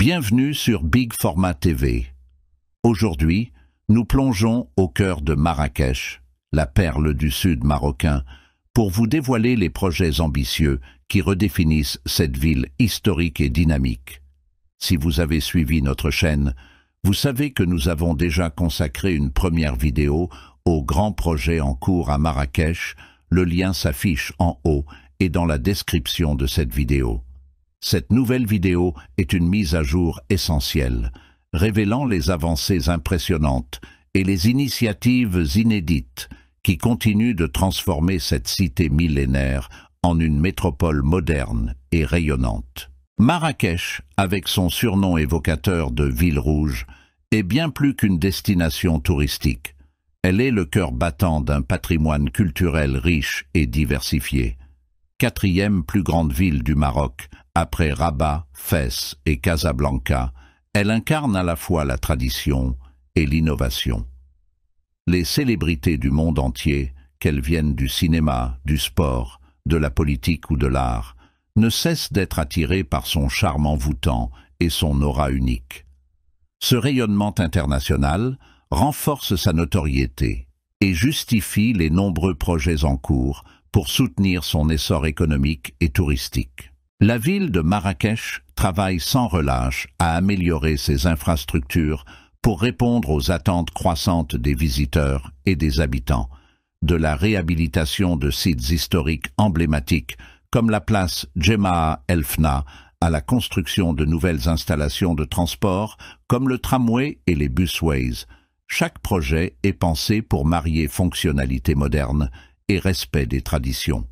Bienvenue sur Big Format TV. Aujourd'hui, nous plongeons au cœur de Marrakech, la perle du sud marocain, pour vous dévoiler les projets ambitieux qui redéfinissent cette ville historique et dynamique. Si vous avez suivi notre chaîne, vous savez que nous avons déjà consacré une première vidéo au grand projet en cours à Marrakech, le lien s'affiche en haut et dans la description de cette vidéo. Cette nouvelle vidéo est une mise à jour essentielle, révélant les avancées impressionnantes et les initiatives inédites qui continuent de transformer cette cité millénaire en une métropole moderne et rayonnante. Marrakech, avec son surnom évocateur de Ville Rouge, est bien plus qu'une destination touristique. Elle est le cœur battant d'un patrimoine culturel riche et diversifié. Quatrième plus grande ville du Maroc, après Rabat, Fès et Casablanca, elle incarne à la fois la tradition et l'innovation. Les célébrités du monde entier, qu'elles viennent du cinéma, du sport, de la politique ou de l'art, ne cessent d'être attirées par son charme envoûtant et son aura unique. Ce rayonnement international renforce sa notoriété et justifie les nombreux projets en cours pour soutenir son essor économique et touristique. La ville de Marrakech travaille sans relâche à améliorer ses infrastructures pour répondre aux attentes croissantes des visiteurs et des habitants, de la réhabilitation de sites historiques emblématiques comme la place Jemaa Elfna à la construction de nouvelles installations de transport comme le tramway et les busways. Chaque projet est pensé pour marier fonctionnalité moderne et respect des traditions.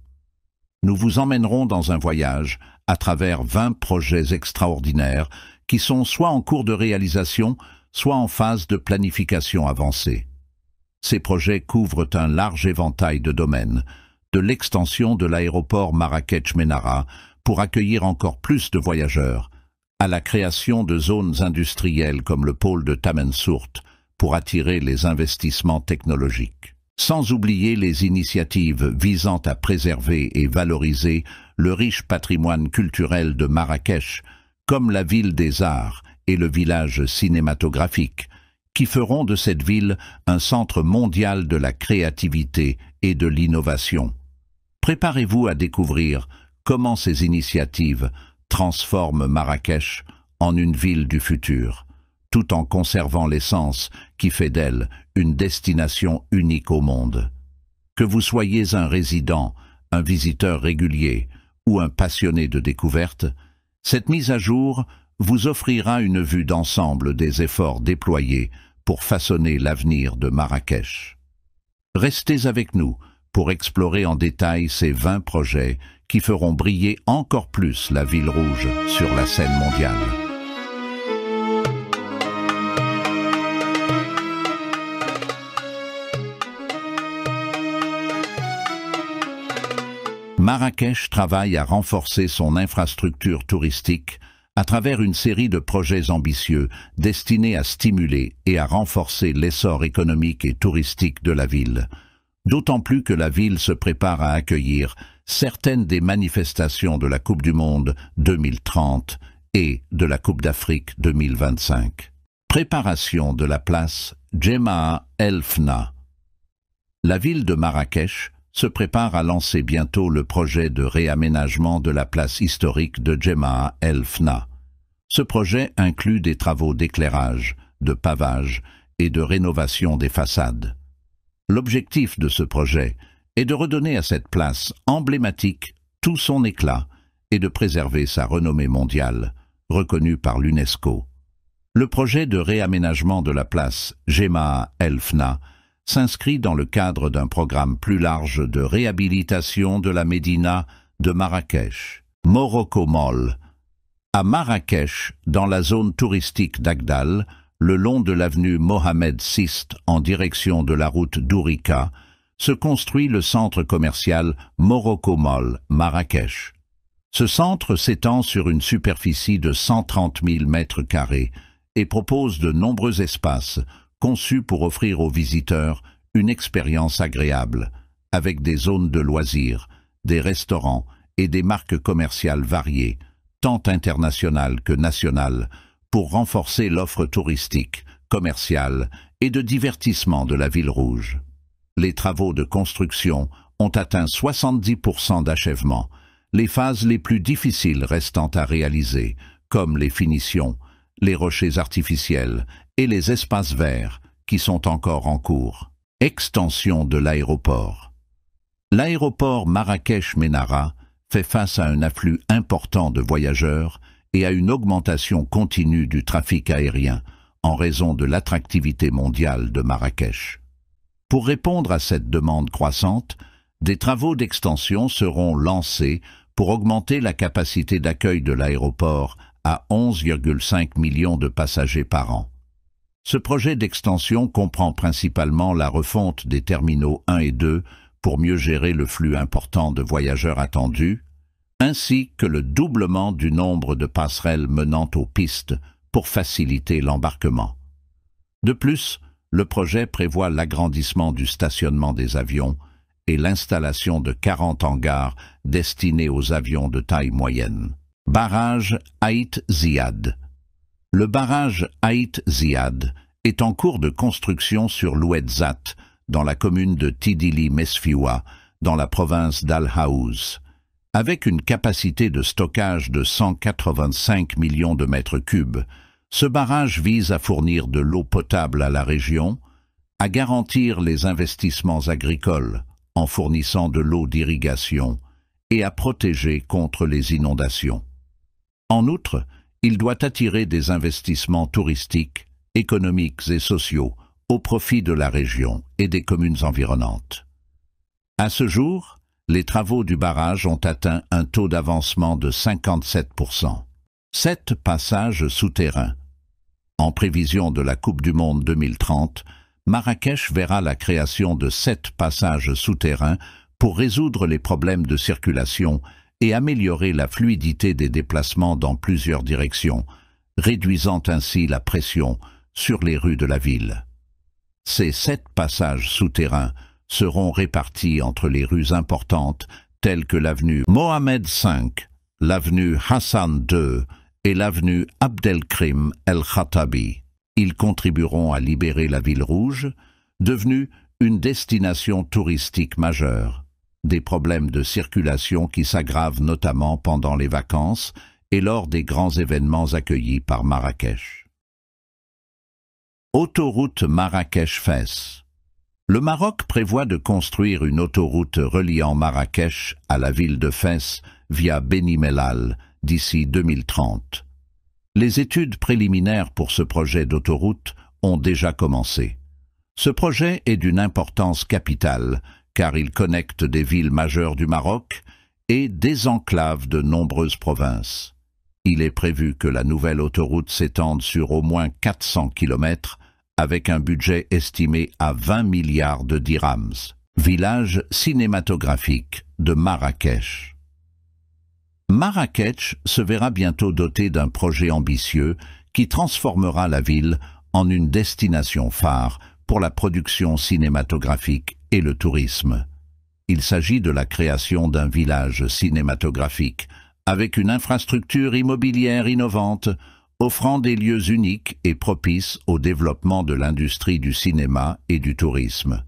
Nous vous emmènerons dans un voyage à travers 20 projets extraordinaires qui sont soit en cours de réalisation, soit en phase de planification avancée. Ces projets couvrent un large éventail de domaines, de l'extension de l'aéroport Marrakech-Menara pour accueillir encore plus de voyageurs, à la création de zones industrielles comme le pôle de Tamensourt pour attirer les investissements technologiques. Sans oublier les initiatives visant à préserver et valoriser le riche patrimoine culturel de Marrakech, comme la ville des arts et le village cinématographique, qui feront de cette ville un centre mondial de la créativité et de l'innovation. Préparez-vous à découvrir comment ces initiatives transforment Marrakech en une ville du futur, tout en conservant l'essence qui fait d'elle une destination unique au monde. Que vous soyez un résident, un visiteur régulier, ou un passionné de découverte, cette mise à jour vous offrira une vue d'ensemble des efforts déployés pour façonner l'avenir de Marrakech. Restez avec nous pour explorer en détail ces 20 projets qui feront briller encore plus la ville rouge sur la scène mondiale. Marrakech travaille à renforcer son infrastructure touristique à travers une série de projets ambitieux destinés à stimuler et à renforcer l'essor économique et touristique de la ville, d'autant plus que la ville se prépare à accueillir certaines des manifestations de la Coupe du Monde 2030 et de la Coupe d'Afrique 2025. Préparation de la place Jemaa El Fna. La ville de Marrakech se prépare à lancer bientôt le projet de réaménagement de la place historique de Jemaa El Fna. Ce projet inclut des travaux d'éclairage, de pavage et de rénovation des façades. L'objectif de ce projet est de redonner à cette place emblématique tout son éclat et de préserver sa renommée mondiale, reconnue par l'UNESCO. Le projet de réaménagement de la place Jemaa El Fna s'inscrit dans le cadre d'un programme plus large de réhabilitation de la Médina de Marrakech, Morocco Mall. À Marrakech, dans la zone touristique d'Agdal, le long de l'avenue Mohamed VI en direction de la route d'Ourika, se construit le centre commercial Morocco Mall Marrakech. Ce centre s'étend sur une superficie de 130 000 mètres carrés et propose de nombreux espaces conçu pour offrir aux visiteurs une expérience agréable, avec des zones de loisirs, des restaurants et des marques commerciales variées, tant internationales que nationales, pour renforcer l'offre touristique, commerciale et de divertissement de la Ville Rouge. Les travaux de construction ont atteint 70% d'achèvement, les phases les plus difficiles restant à réaliser, comme les finitions, les rochers artificiels et les espaces verts qui sont encore en cours. Extension de l'aéroport. L'aéroport Marrakech-Ménara fait face à un afflux important de voyageurs et à une augmentation continue du trafic aérien en raison de l'attractivité mondiale de Marrakech. Pour répondre à cette demande croissante, des travaux d'extension seront lancés pour augmenter la capacité d'accueil de l'aéroport à 11,5 millions de passagers par an. Ce projet d'extension comprend principalement la refonte des terminaux 1 et 2 pour mieux gérer le flux important de voyageurs attendus, ainsi que le doublement du nombre de passerelles menant aux pistes pour faciliter l'embarquement. De plus, le projet prévoit l'agrandissement du stationnement des avions et l'installation de 40 hangars destinés aux avions de taille moyenne. Barrage Aït Ziad. Le barrage Aït Ziad est en cours de construction sur l'Ouedzat, dans la commune de Tidili Mesfiwa, dans la province d'Al Haouz. Avec une capacité de stockage de 185 millions de mètres cubes, ce barrage vise à fournir de l'eau potable à la région, à garantir les investissements agricoles en fournissant de l'eau d'irrigation et à protéger contre les inondations. En outre, il doit attirer des investissements touristiques, économiques et sociaux au profit de la région et des communes environnantes. À ce jour, les travaux du barrage ont atteint un taux d'avancement de 57%. Sept passages souterrains. En prévision de la Coupe du Monde 2030, Marrakech verra la création de sept passages souterrains pour résoudre les problèmes de circulation et améliorer la fluidité des déplacements dans plusieurs directions, réduisant ainsi la pression sur les rues de la ville. Ces sept passages souterrains seront répartis entre les rues importantes telles que l'avenue Mohamed V, l'avenue Hassan II et l'avenue Abdelkrim el-Khattabi. Ils contribueront à libérer la ville rouge, devenue une destination touristique majeure des problèmes de circulation qui s'aggravent notamment pendant les vacances et lors des grands événements accueillis par Marrakech. Autoroute Marrakech-Fès Le Maroc prévoit de construire une autoroute reliant Marrakech à la ville de Fès via Benimelal d'ici 2030. Les études préliminaires pour ce projet d'autoroute ont déjà commencé. Ce projet est d'une importance capitale car il connecte des villes majeures du Maroc et enclaves de nombreuses provinces. Il est prévu que la nouvelle autoroute s'étende sur au moins 400 km avec un budget estimé à 20 milliards de dirhams. Village cinématographique de Marrakech Marrakech se verra bientôt doté d'un projet ambitieux qui transformera la ville en une destination phare pour la production cinématographique et le tourisme. Il s'agit de la création d'un village cinématographique, avec une infrastructure immobilière innovante, offrant des lieux uniques et propices au développement de l'industrie du cinéma et du tourisme.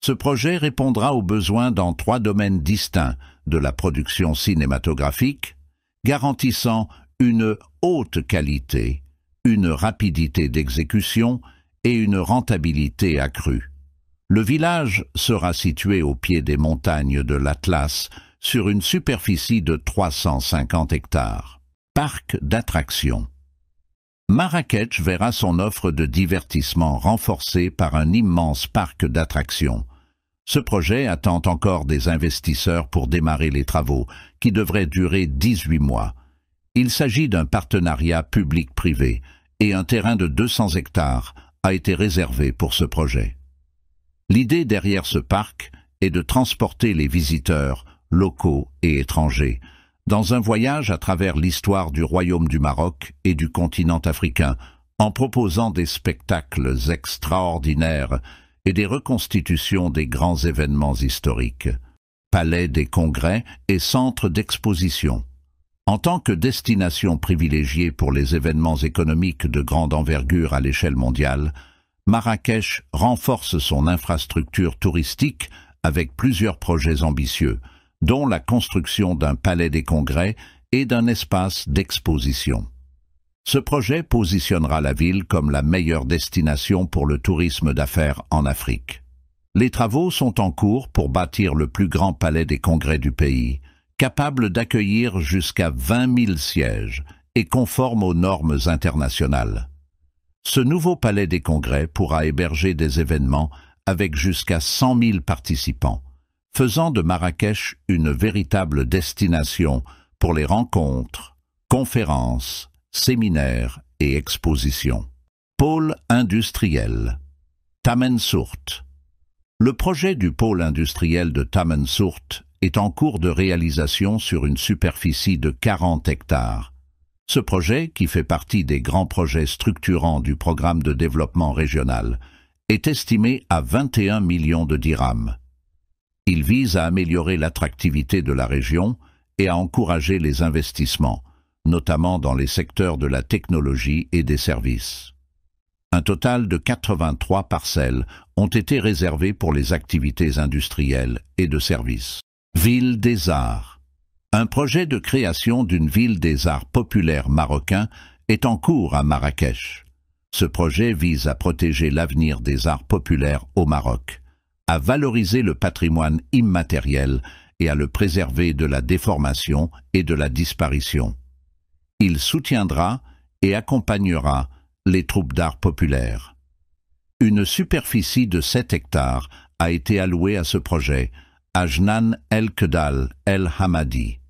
Ce projet répondra aux besoins dans trois domaines distincts de la production cinématographique, garantissant une haute qualité, une rapidité d'exécution et une rentabilité accrue. Le village sera situé au pied des montagnes de l'Atlas, sur une superficie de 350 hectares. Parc d'attractions. Marrakech verra son offre de divertissement renforcée par un immense parc d'attractions. Ce projet attend encore des investisseurs pour démarrer les travaux, qui devraient durer 18 mois. Il s'agit d'un partenariat public-privé et un terrain de 200 hectares a été réservé pour ce projet. L'idée derrière ce parc est de transporter les visiteurs, locaux et étrangers, dans un voyage à travers l'histoire du royaume du Maroc et du continent africain, en proposant des spectacles extraordinaires et des reconstitutions des grands événements historiques, palais des congrès et centres d'exposition. En tant que destination privilégiée pour les événements économiques de grande envergure à l'échelle mondiale, Marrakech renforce son infrastructure touristique avec plusieurs projets ambitieux, dont la construction d'un palais des congrès et d'un espace d'exposition. Ce projet positionnera la ville comme la meilleure destination pour le tourisme d'affaires en Afrique. Les travaux sont en cours pour bâtir le plus grand palais des congrès du pays, capable d'accueillir jusqu'à 20 000 sièges et conforme aux normes internationales. Ce nouveau palais des congrès pourra héberger des événements avec jusqu'à 100 000 participants, faisant de Marrakech une véritable destination pour les rencontres, conférences, séminaires et expositions. Pôle industriel Tamensourt. Le projet du pôle industriel de Tamensourt est en cours de réalisation sur une superficie de 40 hectares. Ce projet, qui fait partie des grands projets structurants du programme de développement régional, est estimé à 21 millions de dirhams. Il vise à améliorer l'attractivité de la région et à encourager les investissements, notamment dans les secteurs de la technologie et des services. Un total de 83 parcelles ont été réservées pour les activités industrielles et de services. Ville des Arts. Un projet de création d'une ville des arts populaires marocains est en cours à Marrakech. Ce projet vise à protéger l'avenir des arts populaires au Maroc, à valoriser le patrimoine immatériel et à le préserver de la déformation et de la disparition. Il soutiendra et accompagnera les troupes d'art populaires. Une superficie de 7 hectares a été allouée à ce projet, Ajnan el-Kedal el-Hamadi.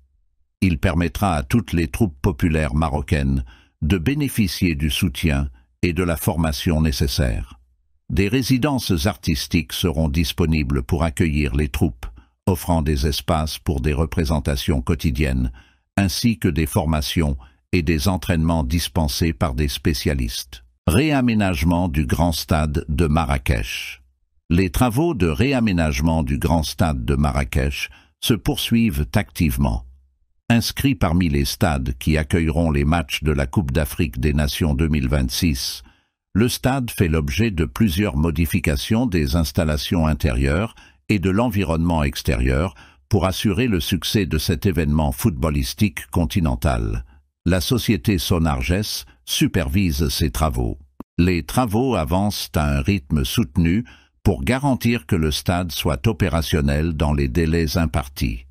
Il permettra à toutes les troupes populaires marocaines de bénéficier du soutien et de la formation nécessaire. Des résidences artistiques seront disponibles pour accueillir les troupes, offrant des espaces pour des représentations quotidiennes, ainsi que des formations et des entraînements dispensés par des spécialistes. Réaménagement du grand stade de Marrakech. Les travaux de réaménagement du grand stade de Marrakech se poursuivent activement. Inscrit parmi les stades qui accueilleront les matchs de la Coupe d'Afrique des Nations 2026, le stade fait l'objet de plusieurs modifications des installations intérieures et de l'environnement extérieur pour assurer le succès de cet événement footballistique continental. La société Sonarges supervise ces travaux. Les travaux avancent à un rythme soutenu pour garantir que le stade soit opérationnel dans les délais impartis.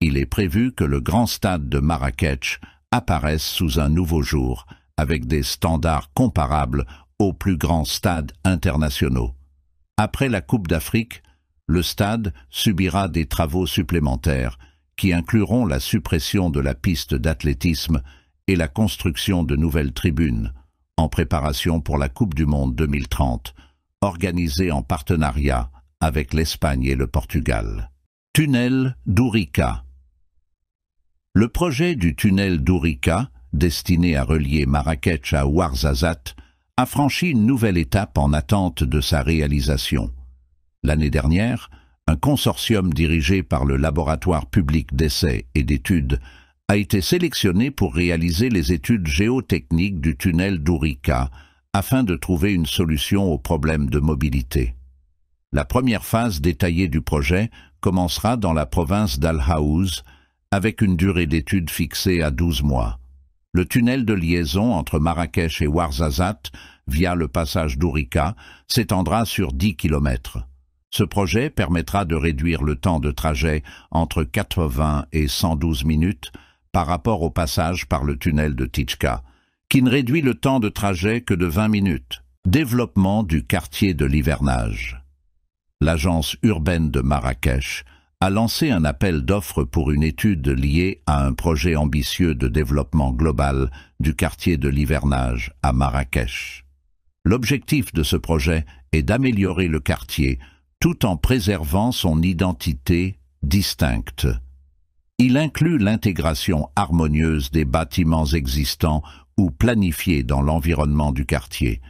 Il est prévu que le grand stade de Marrakech apparaisse sous un nouveau jour, avec des standards comparables aux plus grands stades internationaux. Après la Coupe d'Afrique, le stade subira des travaux supplémentaires qui incluront la suppression de la piste d'athlétisme et la construction de nouvelles tribunes en préparation pour la Coupe du Monde 2030, organisé en partenariat avec l'Espagne et le Portugal. Tunnel d'Urica Le projet du tunnel d'Urica, destiné à relier Marrakech à Ouarzazate, a franchi une nouvelle étape en attente de sa réalisation. L'année dernière, un consortium dirigé par le Laboratoire public d'essais et d'études a été sélectionné pour réaliser les études géotechniques du tunnel d'Urica, afin de trouver une solution aux problème de mobilité. La première phase détaillée du projet commencera dans la province d'Al-Haouz avec une durée d'étude fixée à 12 mois. Le tunnel de liaison entre Marrakech et Ouarzazate, via le passage d'Ourika, s'étendra sur 10 km. Ce projet permettra de réduire le temps de trajet entre 80 et 112 minutes par rapport au passage par le tunnel de Tichka qui ne réduit le temps de trajet que de 20 minutes. Développement du quartier de l'hivernage. L'agence urbaine de Marrakech a lancé un appel d'offres pour une étude liée à un projet ambitieux de développement global du quartier de l'hivernage à Marrakech. L'objectif de ce projet est d'améliorer le quartier tout en préservant son identité distincte. Il inclut l'intégration harmonieuse des bâtiments existants ou planifiée dans l'environnement du quartier,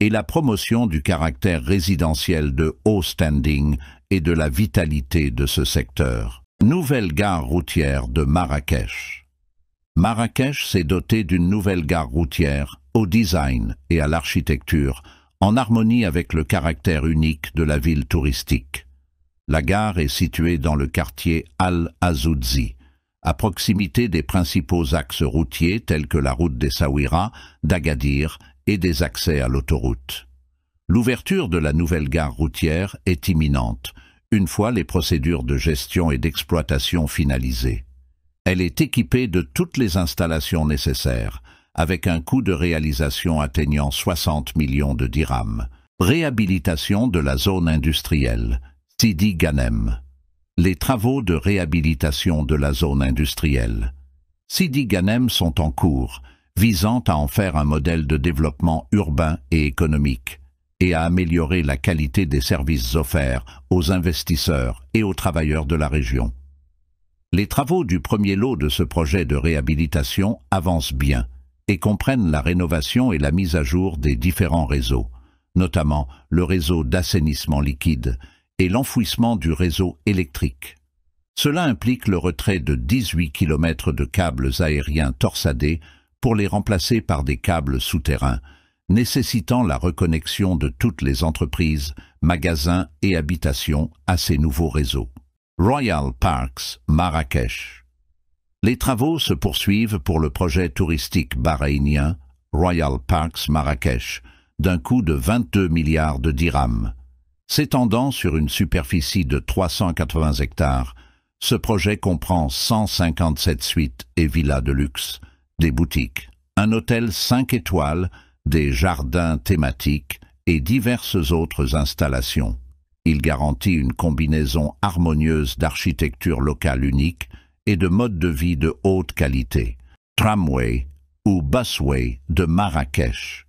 et la promotion du caractère résidentiel de haut standing et de la vitalité de ce secteur. Nouvelle gare routière de Marrakech Marrakech s'est dotée d'une nouvelle gare routière au design et à l'architecture, en harmonie avec le caractère unique de la ville touristique. La gare est située dans le quartier Al-Azoudzi, à proximité des principaux axes routiers tels que la route des Sawira, d'Agadir et des accès à l'autoroute. L'ouverture de la nouvelle gare routière est imminente, une fois les procédures de gestion et d'exploitation finalisées. Elle est équipée de toutes les installations nécessaires, avec un coût de réalisation atteignant 60 millions de dirhams. Réhabilitation de la zone industrielle, Sidi Ghanem les travaux de réhabilitation de la zone industrielle. Sidi Ghanem sont en cours, visant à en faire un modèle de développement urbain et économique, et à améliorer la qualité des services offerts aux investisseurs et aux travailleurs de la région. Les travaux du premier lot de ce projet de réhabilitation avancent bien et comprennent la rénovation et la mise à jour des différents réseaux, notamment le réseau d'assainissement liquide, et l'enfouissement du réseau électrique. Cela implique le retrait de 18 km de câbles aériens torsadés pour les remplacer par des câbles souterrains, nécessitant la reconnexion de toutes les entreprises, magasins et habitations à ces nouveaux réseaux. Royal Parks, Marrakech Les travaux se poursuivent pour le projet touristique bahreïnien Royal Parks Marrakech, d'un coût de 22 milliards de dirhams, S'étendant sur une superficie de 380 hectares, ce projet comprend 157 suites et villas de luxe, des boutiques, un hôtel 5 étoiles, des jardins thématiques et diverses autres installations. Il garantit une combinaison harmonieuse d'architecture locale unique et de mode de vie de haute qualité, tramway ou busway de Marrakech.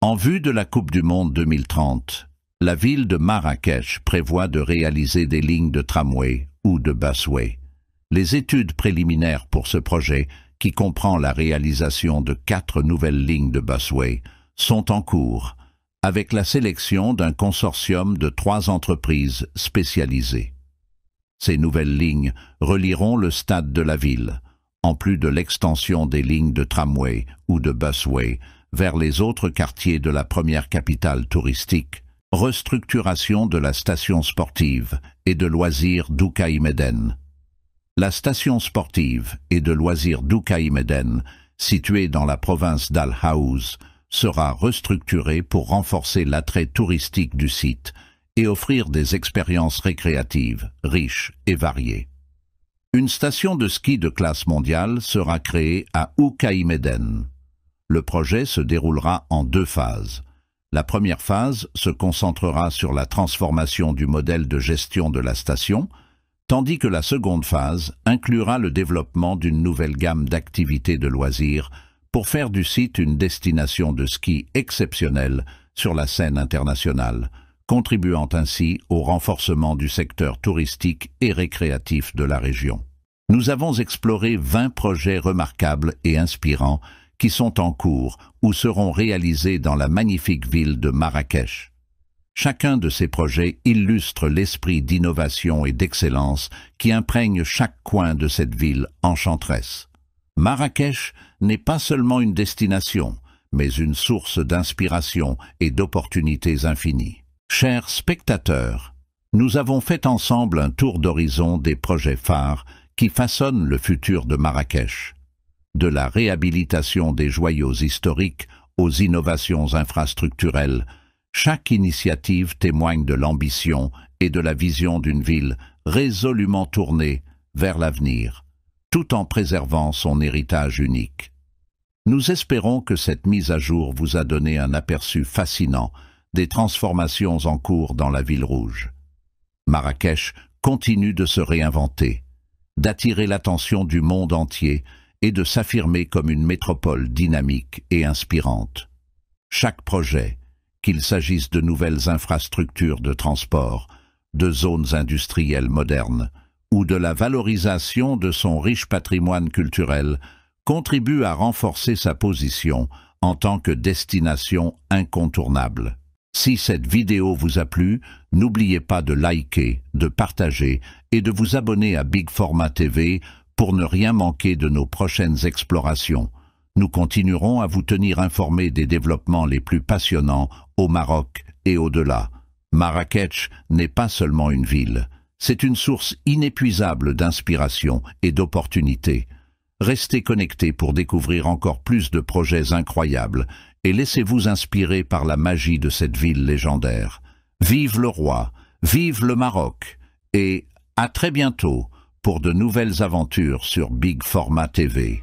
En vue de la Coupe du Monde 2030, la ville de Marrakech prévoit de réaliser des lignes de tramway ou de busway. Les études préliminaires pour ce projet, qui comprend la réalisation de quatre nouvelles lignes de busway, sont en cours, avec la sélection d'un consortium de trois entreprises spécialisées. Ces nouvelles lignes relieront le stade de la ville, en plus de l'extension des lignes de tramway ou de busway vers les autres quartiers de la première capitale touristique, restructuration de la station sportive et de loisirs d'Oukaïmeden. La station sportive et de loisirs d'Oukaïmeden, située dans la province d'Al Haouz, sera restructurée pour renforcer l'attrait touristique du site et offrir des expériences récréatives riches et variées. Une station de ski de classe mondiale sera créée à Oukaïmeden. Le projet se déroulera en deux phases – la première phase se concentrera sur la transformation du modèle de gestion de la station, tandis que la seconde phase inclura le développement d'une nouvelle gamme d'activités de loisirs pour faire du site une destination de ski exceptionnelle sur la scène internationale, contribuant ainsi au renforcement du secteur touristique et récréatif de la région. Nous avons exploré 20 projets remarquables et inspirants qui sont en cours ou seront réalisés dans la magnifique ville de Marrakech. Chacun de ces projets illustre l'esprit d'innovation et d'excellence qui imprègne chaque coin de cette ville enchanteresse. Marrakech n'est pas seulement une destination, mais une source d'inspiration et d'opportunités infinies. Chers spectateurs, nous avons fait ensemble un tour d'horizon des projets phares qui façonnent le futur de Marrakech de la réhabilitation des joyaux historiques aux innovations infrastructurelles, chaque initiative témoigne de l'ambition et de la vision d'une ville résolument tournée vers l'avenir, tout en préservant son héritage unique. Nous espérons que cette mise à jour vous a donné un aperçu fascinant des transformations en cours dans la ville rouge. Marrakech continue de se réinventer, d'attirer l'attention du monde entier et de s'affirmer comme une métropole dynamique et inspirante. Chaque projet, qu'il s'agisse de nouvelles infrastructures de transport, de zones industrielles modernes, ou de la valorisation de son riche patrimoine culturel, contribue à renforcer sa position en tant que destination incontournable. Si cette vidéo vous a plu, n'oubliez pas de liker, de partager et de vous abonner à Big Format TV pour ne rien manquer de nos prochaines explorations, nous continuerons à vous tenir informés des développements les plus passionnants au Maroc et au-delà. Marrakech n'est pas seulement une ville, c'est une source inépuisable d'inspiration et d'opportunités. Restez connectés pour découvrir encore plus de projets incroyables et laissez-vous inspirer par la magie de cette ville légendaire. Vive le roi, vive le Maroc et à très bientôt pour de nouvelles aventures sur Big Format TV.